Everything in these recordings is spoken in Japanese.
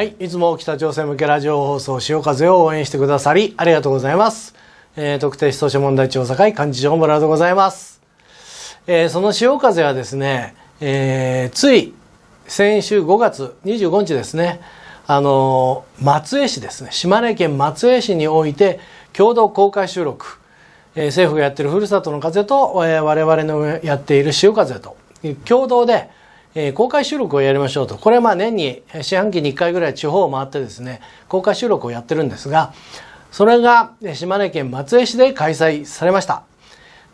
はい、いつも北朝鮮向けラジオ放送潮風を応援してくださりありがとうございます。えー、特定思想者問題調査会幹事長村でございます。えー、その潮風はですね、えー、つい先週5月25日ですね、あの松江市ですね、島根県松江市において共同公開収録、えー、政府がやってるふるさとの風と、えー、我々のやっている潮風と共同でえー、公開収録をやりましょうと。これはまあ年に四半期に1回ぐらい地方を回ってですね、公開収録をやってるんですが、それが島根県松江市で開催されました。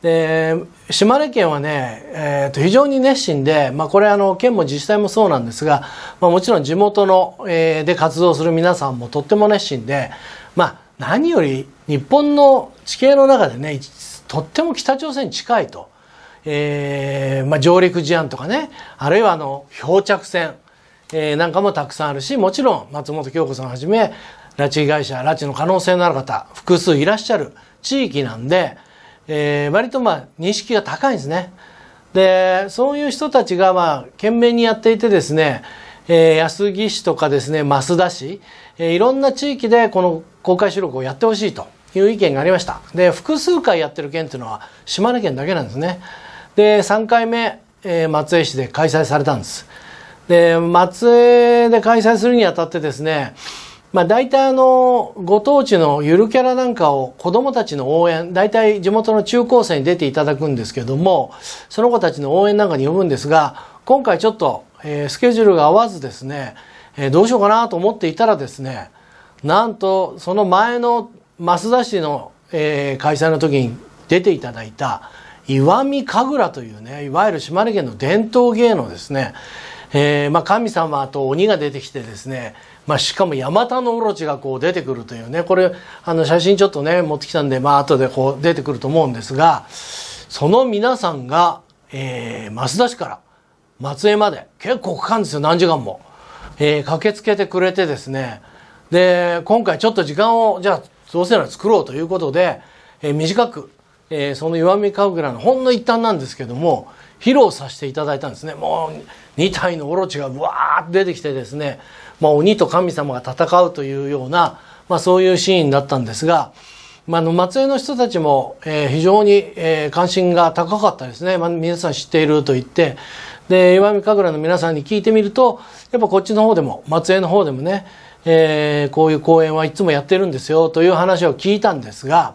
で、島根県はね、えー、と非常に熱心で、まあこれあの県も自治体もそうなんですが、まあもちろん地元の、えー、で活動する皆さんもとっても熱心で、まあ何より日本の地形の中でね、とっても北朝鮮に近いと。えー、まあ、上陸事案とかね、あるいはあの、漂着船、えー、なんかもたくさんあるし、もちろん松本京子さんはじめ、拉致被害者、拉致の可能性のある方、複数いらっしゃる地域なんで、えー、割とまあ、認識が高いんですね。で、そういう人たちがまあ、懸命にやっていてですね、えー、安木市とかですね、増田市、えー、いろんな地域でこの公開収録をやってほしいという意見がありました。で、複数回やってる県っていうのは島根県だけなんですね。で3回目、えー、松江市で開催されたんですで松江で開催するにあたってですねまあ、大体あの、ご当地のゆるキャラなんかを子供たちの応援、大体地元の中高生に出ていただくんですけども、その子たちの応援なんかに呼ぶんですが、今回ちょっと、えスケジュールが合わずですね、えどうしようかなと思っていたらですね、なんと、その前の増田市の、え開催の時に出ていただいた、石見神楽というね、いわゆる島根県の伝統芸能ですね。えー、まあ、神様と鬼が出てきてですね、まあ、しかもヤマタノオロチがこう出てくるというね、これ、あの、写真ちょっとね、持ってきたんで、まあ、後でこう出てくると思うんですが、その皆さんが、えー、増田市から松江まで、結構かかるんですよ、何時間も。えー、駆けつけてくれてですね、で、今回ちょっと時間を、じゃあ、どうせなら作ろうということで、えー、短くえー、その岩見神楽のほんの一端なんですけども披露させていただいたんですねもう2体のオロチがわーっと出てきてですね、まあ、鬼と神様が戦うというような、まあ、そういうシーンだったんですが、まあ、の松江の人たちも、えー、非常に、えー、関心が高かったですね、まあ、皆さん知っていると言ってで岩見神楽の皆さんに聞いてみるとやっぱこっちの方でも松江の方でもね、えー、こういう公演はいつもやってるんですよという話を聞いたんですが。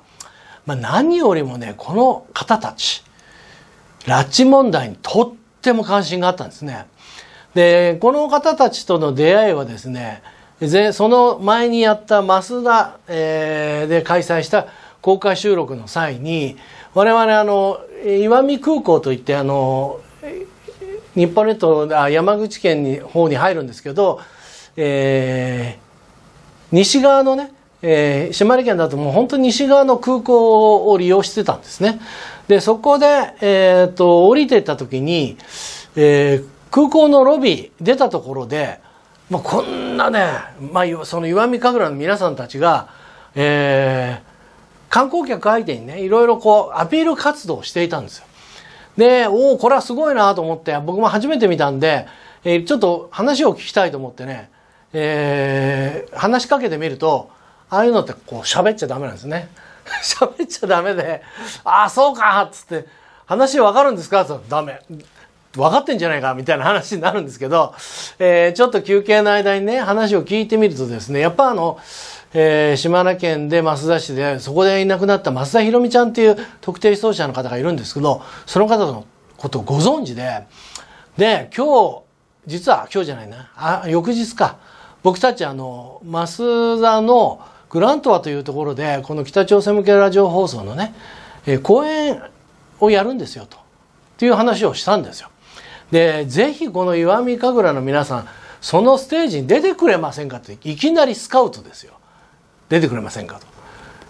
まあ、何よりもね、この方たち、拉致問題にとっても関心があったんですね。で、この方たちとの出会いはですね、その前にやった増田、えー、で開催した公開収録の際に、我々あの、岩見空港といってあの、日本列島の山口県に方に入るんですけど、えー、西側のねえー、島根県だともう本当に西側の空港を利用してたんですね。で、そこで、えっ、と、降りてった時に、えー、空港のロビー出たところで、まあ、こんなね、まあ、その石見神楽の皆さんたちが、えー、観光客相手にね、いろいろこう、アピール活動をしていたんですよ。で、おお、これはすごいなと思って、僕も初めて見たんで、えー、ちょっと話を聞きたいと思ってね、えー、話しかけてみると、ああいうのってこう喋っちゃダメなんですね。喋っちゃダメで、ああ、そうかっつって、話わかるんですかって言ったらダメ。分かってんじゃないかみたいな話になるんですけど、えー、ちょっと休憩の間にね、話を聞いてみるとですね、やっぱあの、えー、島根県で増田市で、そこでいなくなった増田博美ちゃんっていう特定失踪者の方がいるんですけど、その方のことをご存知で、で、今日、実は今日じゃないな、あ、翌日か、僕たちあの、増田の、グラントワというところでこの北朝鮮向けラジオ放送のね、えー、講演をやるんですよという話をしたんですよ。でぜひこの石見神楽の皆さんそのステージに出てくれませんかっていきなりスカウトですよ出てくれませんかと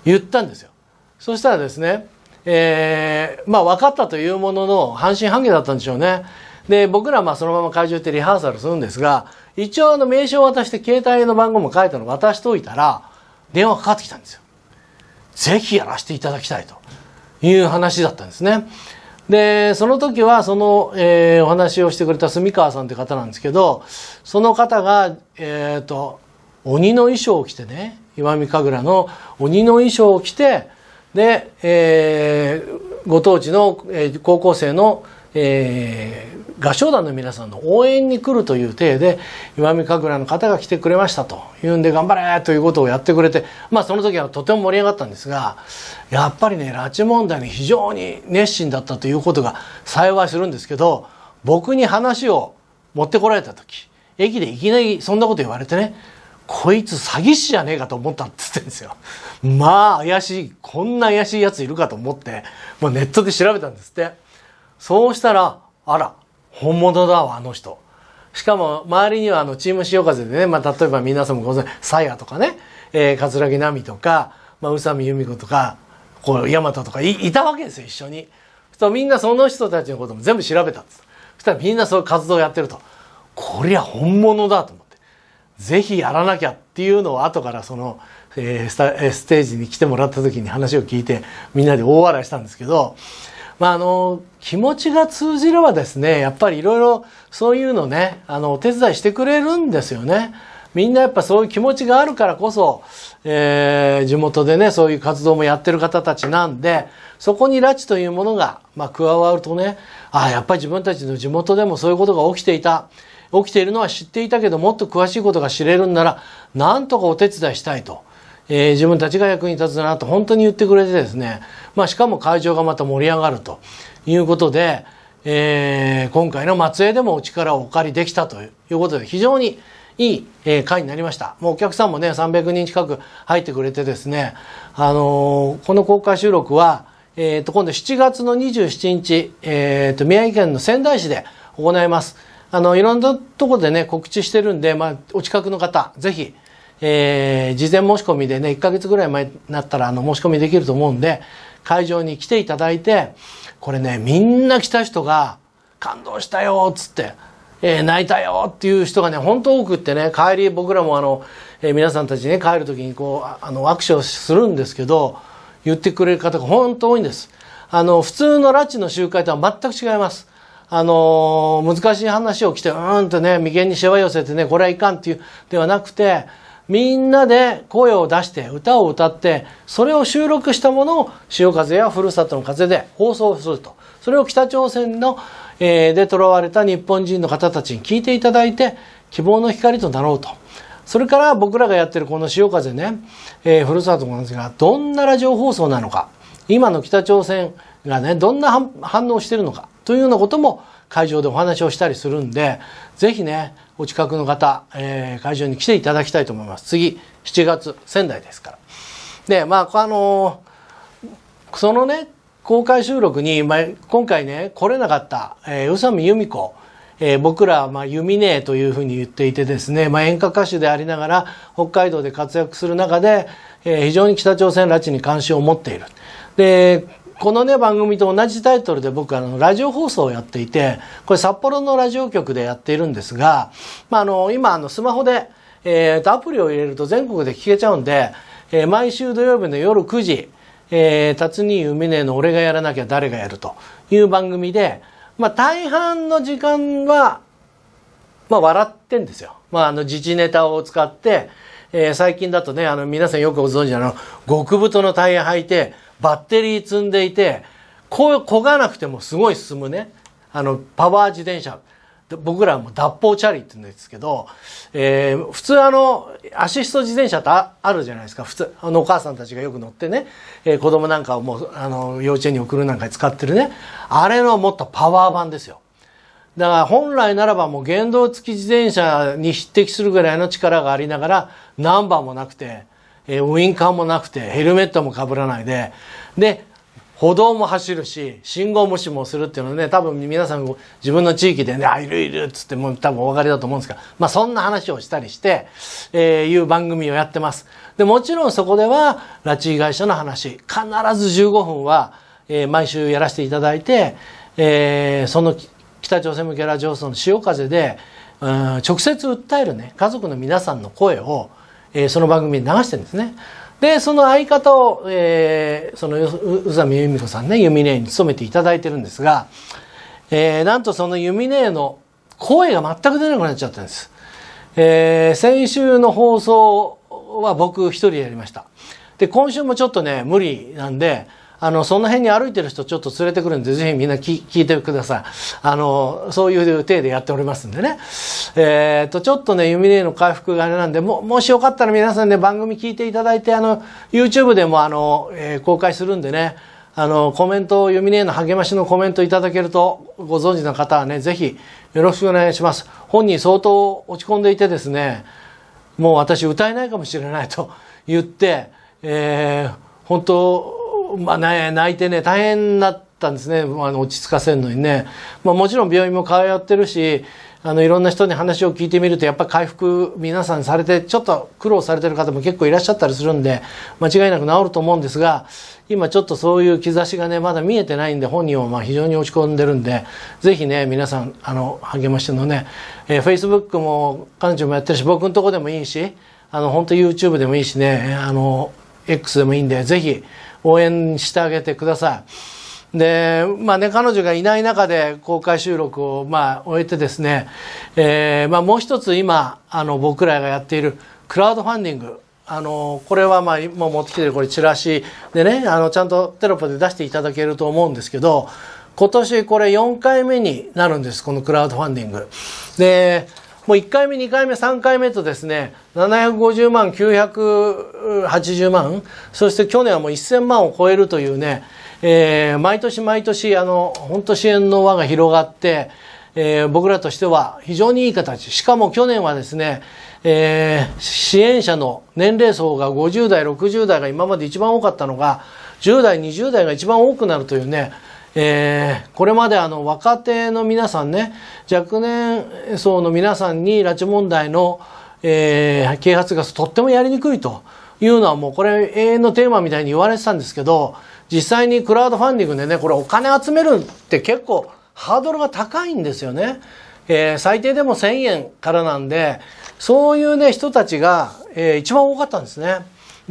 言ったんですよ。そしたらですねえー、まあ分かったというものの半信半疑だったんでしょうね。で、僕らまあそのまま会場行ってリハーサルするんですが、一応あの名称を渡して携帯の番号も書いたの渡しといたら、電話かかってきたんですよ。ぜひやらせていただきたいという話だったんですね。で、その時はその、えー、お話をしてくれた住川さんって方なんですけど、その方が、えっ、ー、と、鬼の衣装を着てね、岩見神楽の鬼の衣装を着て、で、えー、ご当地の、えー、高校生のえー、合唱団の皆さんの応援に来るという体で岩見神楽の方が来てくれましたというんで頑張れということをやってくれてまあその時はとても盛り上がったんですがやっぱりね拉致問題に非常に熱心だったということが幸いするんですけど僕に話を持ってこられた時駅でいきなりそんなこと言われてねこいつ詐欺師じゃねえかと思ったって言ってんですよ。まあ怪しい、こんな怪しいやついるかと思って、もうネットで調べたんですって。そうしたら、あら、本物だわ、あの人。しかも、周りにはあの、チーム潮風でね、まあ、例えば皆さんもご存知、サヤとかね、えー、桂木奈美とか、まあ、宇佐美由美子とか、こう、大和とかい、いたわけですよ、一緒に。そみんなその人たちのことも全部調べたんです。そしたらみんなそういう活動をやってると、こりゃ本物だと思って、ぜひやらなきゃっていうのを後からその、えー、スタステージに来てもらった時に話を聞いて、みんなで大笑いしたんですけど、まあ、あの、気持ちが通じればですね、やっぱりいろいろそういうのね、あの、お手伝いしてくれるんですよね。みんなやっぱそういう気持ちがあるからこそ、えー、地元でね、そういう活動もやってる方たちなんで、そこに拉致というものが、まあ、加わるとね、ああ、やっぱり自分たちの地元でもそういうことが起きていた。起きているのは知っていたけど、もっと詳しいことが知れるんなら、なんとかお手伝いしたいと。えー、自分たちが役に立つなと本当に言ってくれてですね、まあ、しかも会場がまた盛り上がるということで、えー、今回の松江でもお力をお借りできたということで非常にいい、えー、会になりました。もうお客さんもね、300人近く入ってくれてですね、あのー、この公開収録は、えっ、ー、と、今度7月の27日、えっ、と、宮城県の仙台市で行います。あの、いろんなとこでね、告知してるんで、まあ、お近くの方、ぜひ、えー、事前申し込みでね、1ヶ月ぐらい前になったら、あの、申し込みできると思うんで、会場に来ていただいて、これね、みんな来た人が、感動したよ、つって、えー、泣いたよっていう人がね、本当多くってね、帰り、僕らもあの、えー、皆さんたちね、帰る時にこう、あの、握手をするんですけど、言ってくれる方が本当多いんです。あの、普通の拉致の集会とは全く違います。あのー、難しい話を来て、うーんとね、眉間にしわ寄せてね、これはいかんっていう、ではなくて、みんなで声を出して歌を歌ってそれを収録したものを潮風やふるさとの風で放送するとそれを北朝鮮の、えー、で囚われた日本人の方たちに聞いていただいて希望の光となろうとそれから僕らがやってるこの潮風ね、えー、ふるさとなんですがどんなラジオ放送なのか今の北朝鮮がねどんな反応してるのかというようなことも会場でお話をしたりするんでぜひねお近くの方、えー、会場に来ていただきたいと思います。次、7月、仙台ですから。で、まあ、あのー、そのね、公開収録に、まあ、今回ね、来れなかった、えー、宇佐美由美子、えー、僕らは、まあ、ユミネというふうに言っていてですね、まあ、演歌歌手でありながら、北海道で活躍する中で、えー、非常に北朝鮮拉致に関心を持っている。で、このね番組と同じタイトルで僕あのラジオ放送をやっていてこれ札幌のラジオ局でやっているんですが、まあ、あの今あのスマホで、えー、とアプリを入れると全国で聞けちゃうんで、えー、毎週土曜日の夜9時「えー、辰兄海ねの俺がやらなきゃ誰がやる」という番組で、まあ、大半の時間は、まあ、笑ってんですよ。まあ、あの時事ネタを使ってえー、最近だとね、あの、皆さんよくご存知の、極太のタイヤ履いて、バッテリー積んでいて、こう、こがなくてもすごい進むね。あの、パワー自転車。僕らも脱法チャリって言うんですけど、えー、普通あの、アシスト自転車ってあるじゃないですか。普通、あのお母さんたちがよく乗ってね、えー、子供なんかをもう、あの、幼稚園に送るなんかに使ってるね。あれのもっとパワー版ですよ。だから本来ならばもう原動付き自転車に匹敵するぐらいの力がありながら、ナンバーもなくて、えー、ウインカーもなくて、ヘルメットも被らないで、で、歩道も走るし、信号無視もするっていうのはね、多分皆さん自分の地域でね、あ、いるいるっつってもう多分お分かりだと思うんですが、まあそんな話をしたりして、えー、いう番組をやってます。で、もちろんそこでは、拉致被害者の話、必ず15分は、えー、毎週やらせていただいて、えー、その北朝鮮向けラジオ放の潮風で、うん、直接訴えるね、家族の皆さんの声を、えー、その番組で流してるんですね。で、その相方を、えー、その宇佐美由美子さんね、ユミネに勤めていただいてるんですが、えー、なんとそのユミネの声が全く出なくなっちゃったんです。えー、先週の放送は僕一人でやりました。で、今週もちょっとね、無理なんで、あの、その辺に歩いてる人ちょっと連れてくるんで、ぜひみんな聞聞いてください。あの、そういう体でやっておりますんでね。えっ、ー、と、ちょっとね、弓霊の回復があれなんで、も、もしよかったら皆さんね、番組聞いていただいて、あの、YouTube でもあの、えー、公開するんでね、あの、コメント、弓みの励ましのコメントいただけると、ご存知の方はね、ぜひ、よろしくお願いします。本人相当落ち込んでいてですね、もう私歌えないかもしれないと言って、えー、本当、まあね、泣いてね、大変だったんですね。まあ、落ち着かせるのにね。まあ、もちろん病院も通ってるし、あの、いろんな人に話を聞いてみると、やっぱり回復皆さんされて、ちょっと苦労されてる方も結構いらっしゃったりするんで、間違いなく治ると思うんですが、今ちょっとそういう兆しがね、まだ見えてないんで、本人はまあ非常に落ち込んでるんで、ぜひね、皆さん、あの、励ましてのね、えー、Facebook も彼女もやってるし、僕のとこでもいいし、あの、本当 YouTube でもいいしね、あの、X でもいいんで、ぜひ、応援してあげてください。で、まあね、彼女がいない中で公開収録を、まあ、終えてですね、えー、まあ、もう一つ今、あの、僕らがやっているクラウドファンディング。あの、これはまあ、今持ってきてるこれチラシでね、あの、ちゃんとテロップで出していただけると思うんですけど、今年これ4回目になるんです、このクラウドファンディング。で、もう1回目、2回目、3回目とですね、750万、980万、そして去年はもう1000万を超えるというね、えー、毎年毎年、あの、本当支援の輪が広がって、えー、僕らとしては非常にいい形。しかも去年はですね、えー、支援者の年齢層が50代、60代が今まで一番多かったのが、10代、20代が一番多くなるというね、えー、これまであの若手の皆さんね、若年層の皆さんに拉致問題の、えー、啓発がとってもやりにくいというのはもうこれ永遠のテーマみたいに言われてたんですけど、実際にクラウドファンディングでね、これお金集めるって結構ハードルが高いんですよね。えー、最低でも1000円からなんで、そういうね、人たちが、えー、一番多かったんですね。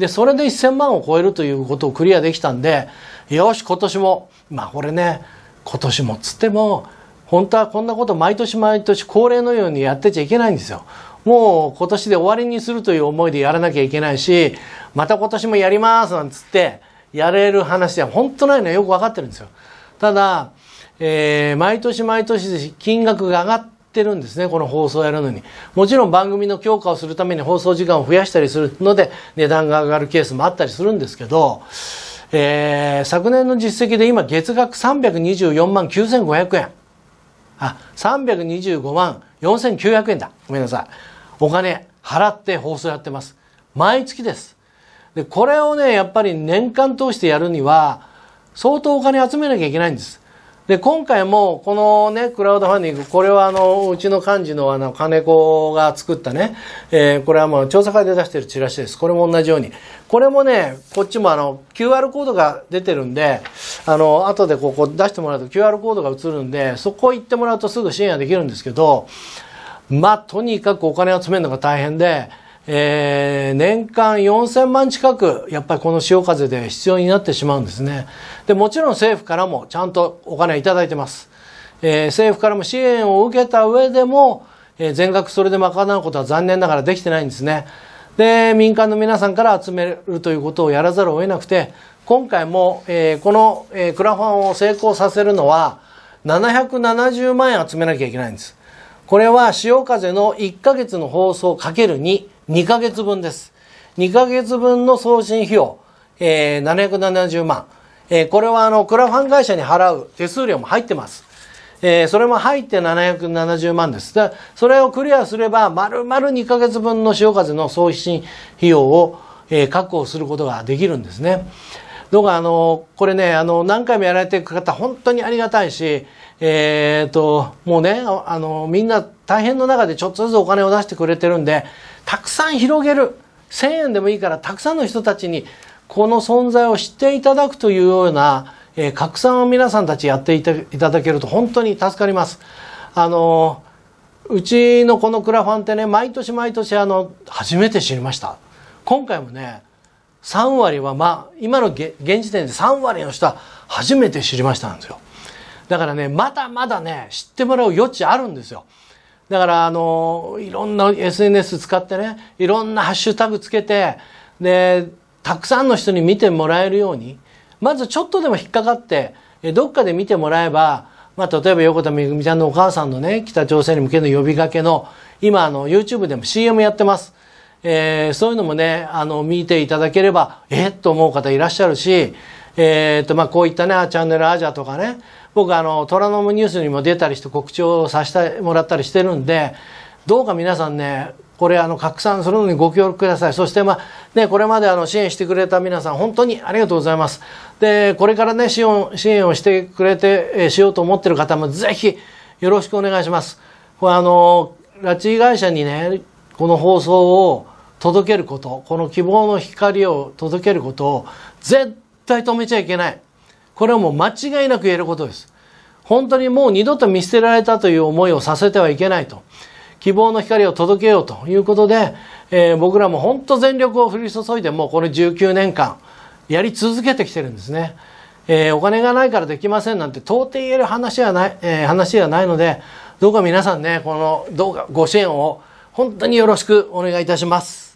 で、それで1000万を超えるということをクリアできたんで、よし、今年も、まあこれね、今年もつっても、本当はこんなこと毎年毎年恒例のようにやってちゃいけないんですよ。もう今年で終わりにするという思いでやらなきゃいけないし、また今年もやりますなんつって、やれる話では本当ないのはよくわかってるんですよ。ただ、えー、毎年毎年金額が上がっててるんですねこの放送やるのにもちろん番組の強化をするために放送時間を増やしたりするので値段が上がるケースもあったりするんですけど、えー、昨年の実績で今月額324万9500円あ325万4900円だごめんなさいお金払って放送やってます毎月ですでこれをねやっぱり年間通してやるには相当お金集めなきゃいけないんですで、今回も、このね、クラウドファンディング、これはあの、うちの幹事のあの、金子が作ったね、えー、これはもう調査会で出してるチラシです。これも同じように。これもね、こっちもあの、QR コードが出てるんで、あの、後でここ出してもらうと QR コードが映るんで、そこ行ってもらうとすぐ支援ができるんですけど、まあ、とにかくお金集めるのが大変で、えー、年間4000万近く、やっぱりこの潮風で必要になってしまうんですね。で、もちろん政府からもちゃんとお金いただいてます。えー、政府からも支援を受けた上でも、えー、全額それで賄うことは残念ながらできてないんですね。で、民間の皆さんから集めるということをやらざるを得なくて、今回も、えー、この、えー、クラファンを成功させるのは、770万円集めなきゃいけないんです。これは潮風の1ヶ月の放送かける2。2ヶ月分です。2ヶ月分の送信費用、えー、770万。えー、これはあの、クラファン会社に払う手数料も入ってます。えー、それも入って770万です。で、それをクリアすれば、丸々2ヶ月分の潮風の送信費用を、えー、確保することができるんですね。どうかあの、これね、あの、何回もやられていく方、本当にありがたいし、えー、と、もうね、あの、みんな大変の中でちょっとずつお金を出してくれてるんで、たくさん広げる。1000円でもいいから、たくさんの人たちに、この存在を知っていただくというような、えー、拡散を皆さんたちやっていただけると本当に助かります。あの、うちのこのクラファンってね、毎年毎年、あの、初めて知りました。今回もね、3割は、まあ、今の現時点で3割の人は初めて知りましたんですよ。だからね、まだまだね、知ってもらう余地あるんですよ。だから、あの、いろんな SNS 使ってね、いろんなハッシュタグつけて、で、たくさんの人に見てもらえるように、まずちょっとでも引っかかって、どっかで見てもらえば、まあ、例えば横田めぐみちゃんのお母さんのね、北朝鮮に向けの呼びかけの、今、あの、YouTube でも CM やってます。えー、そういうのもね、あの、見ていただければ、えと思う方いらっしゃるし、えー、っと、まあ、こういったね、チャンネルアジアとかね、僕あの、虎ノ門ニュースにも出たりして告知をさせてもらったりしてるんで、どうか皆さんね、これあの、拡散するのにご協力ください。そしてまあ、ね、これまであの、支援してくれた皆さん、本当にありがとうございます。で、これからね、支援支援をしてくれて、えしようと思ってる方も、ぜひ、よろしくお願いします。あの、拉致被害者にね、この放送を届けること、この希望の光を届けることを、絶対止めちゃいけない。これはもう間違いなく言えることです。本当にもう二度と見捨てられたという思いをさせてはいけないと。希望の光を届けようということで、えー、僕らも本当全力を振り注いでもうこの19年間やり続けてきてるんですね。えー、お金がないからできませんなんて到底言える話はない、えー、話ではないので、どうか皆さんね、この動画ご支援を本当によろしくお願いいたします。